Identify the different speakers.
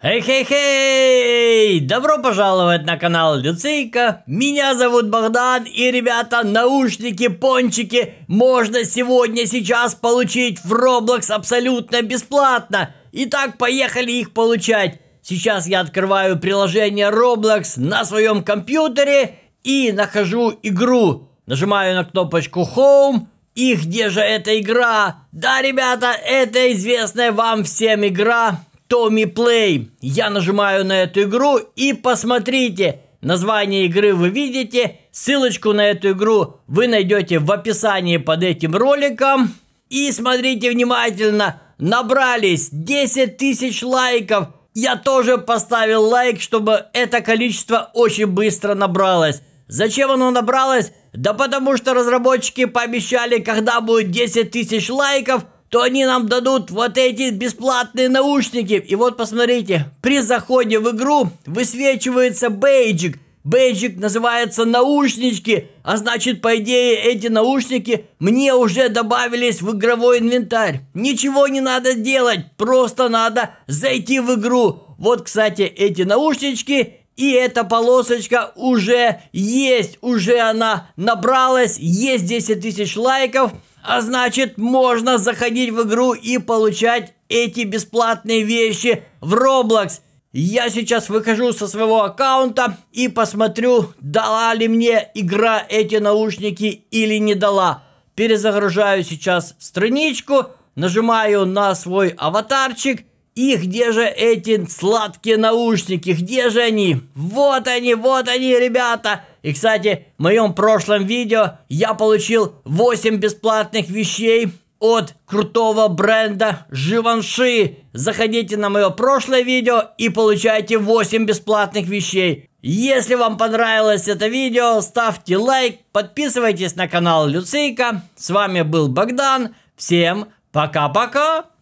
Speaker 1: Эй-хей-хей! Добро пожаловать на канал Люцейка. Меня зовут Богдан и, ребята, наушники, пончики можно сегодня, сейчас получить в Roblox абсолютно бесплатно. Итак, поехали их получать. Сейчас я открываю приложение Roblox на своем компьютере и нахожу игру. Нажимаю на кнопочку Home. И где же эта игра? Да, ребята, это известная вам всем игра Tommy Плей. Я нажимаю на эту игру и посмотрите, название игры вы видите, ссылочку на эту игру вы найдете в описании под этим роликом. И смотрите внимательно, набрались 10 тысяч лайков. Я тоже поставил лайк, чтобы это количество очень быстро набралось. Зачем оно набралось? Да потому что разработчики пообещали, когда будет 10 тысяч лайков – то они нам дадут вот эти бесплатные наушники. И вот посмотрите, при заходе в игру высвечивается бейджик. Бейджик называется наушнички, а значит, по идее, эти наушники мне уже добавились в игровой инвентарь. Ничего не надо делать, просто надо зайти в игру. Вот, кстати, эти наушнички и эта полосочка уже есть, уже она набралась, есть 10 тысяч лайков. А значит, можно заходить в игру и получать эти бесплатные вещи в Roblox. Я сейчас выхожу со своего аккаунта и посмотрю, дала ли мне игра эти наушники или не дала. Перезагружаю сейчас страничку, нажимаю на свой аватарчик. И где же эти сладкие наушники? Где же они? Вот они, вот они, ребята! И, кстати, в моем прошлом видео я получил 8 бесплатных вещей от крутого бренда Живанши. Заходите на мое прошлое видео и получайте 8 бесплатных вещей. Если вам понравилось это видео, ставьте лайк, подписывайтесь на канал Люцейка. С вами был Богдан. Всем пока-пока!